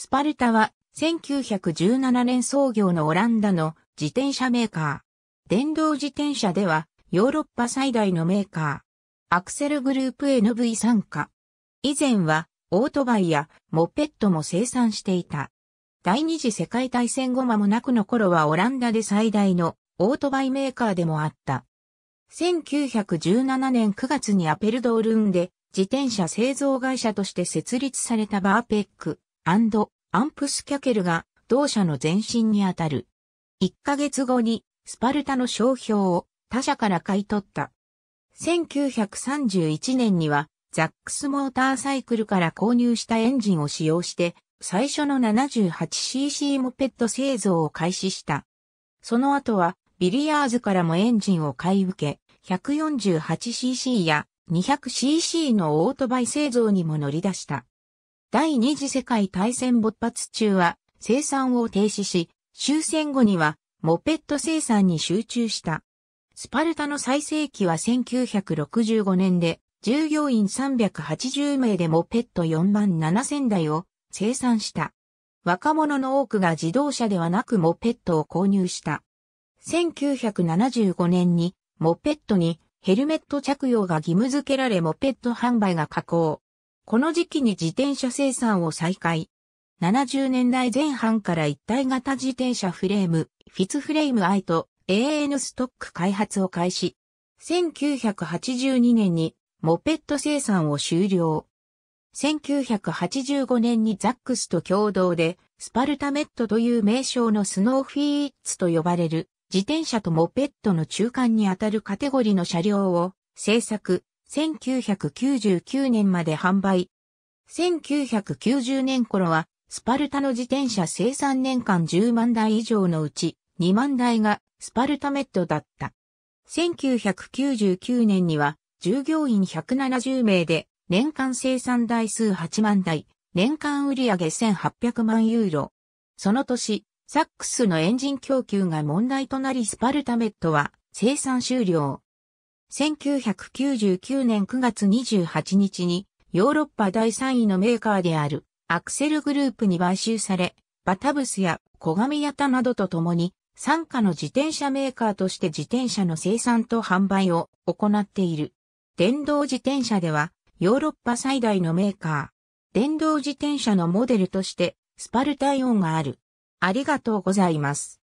スパルタは1917年創業のオランダの自転車メーカー。電動自転車ではヨーロッパ最大のメーカー。アクセルグループ NV 参加。以前はオートバイやモペットも生産していた。第二次世界大戦後間もなくの頃はオランダで最大のオートバイメーカーでもあった。1917年9月にアペルドールーンで自転車製造会社として設立されたバーペック。アンプスキャケルが同社の前身にあたる。1ヶ月後にスパルタの商標を他社から買い取った。1931年にはザックスモーターサイクルから購入したエンジンを使用して最初の 78cc モペット製造を開始した。その後はビリヤーズからもエンジンを買い受け 148cc や 200cc のオートバイ製造にも乗り出した。第二次世界大戦勃発中は生産を停止し、終戦後にはモペット生産に集中した。スパルタの最盛期は1965年で従業員380名でモペット4万7000台を生産した。若者の多くが自動車ではなくモペットを購入した。1975年にモペットにヘルメット着用が義務付けられモペット販売が加工。この時期に自転車生産を再開。70年代前半から一体型自転車フレーム、フィツフレームアイと AN ストック開発を開始。1982年にモペット生産を終了。1985年にザックスと共同でスパルタメットという名称のスノーフィーツと呼ばれる自転車とモペットの中間にあたるカテゴリの車両を製作、1999年まで販売。1990年頃は、スパルタの自転車生産年間10万台以上のうち、2万台がスパルタメットだった。1999年には、従業員170名で、年間生産台数8万台、年間売上1800万ユーロ。その年、サックスのエンジン供給が問題となりスパルタメットは生産終了。1999年9月28日にヨーロッパ第3位のメーカーであるアクセルグループに買収され、バタブスや小神ヤタなどと共に、傘下の自転車メーカーとして自転車の生産と販売を行っている。電動自転車では、ヨーロッパ最大のメーカー。電動自転車のモデルとして、スパルタイオンがある。ありがとうございます。